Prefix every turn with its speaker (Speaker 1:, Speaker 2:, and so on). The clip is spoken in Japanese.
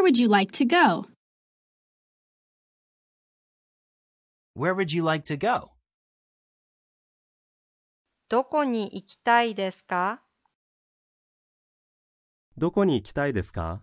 Speaker 1: Where would you like to go?
Speaker 2: Where would you like to go?
Speaker 3: どこに行きたいですか
Speaker 2: どこに行きたいですか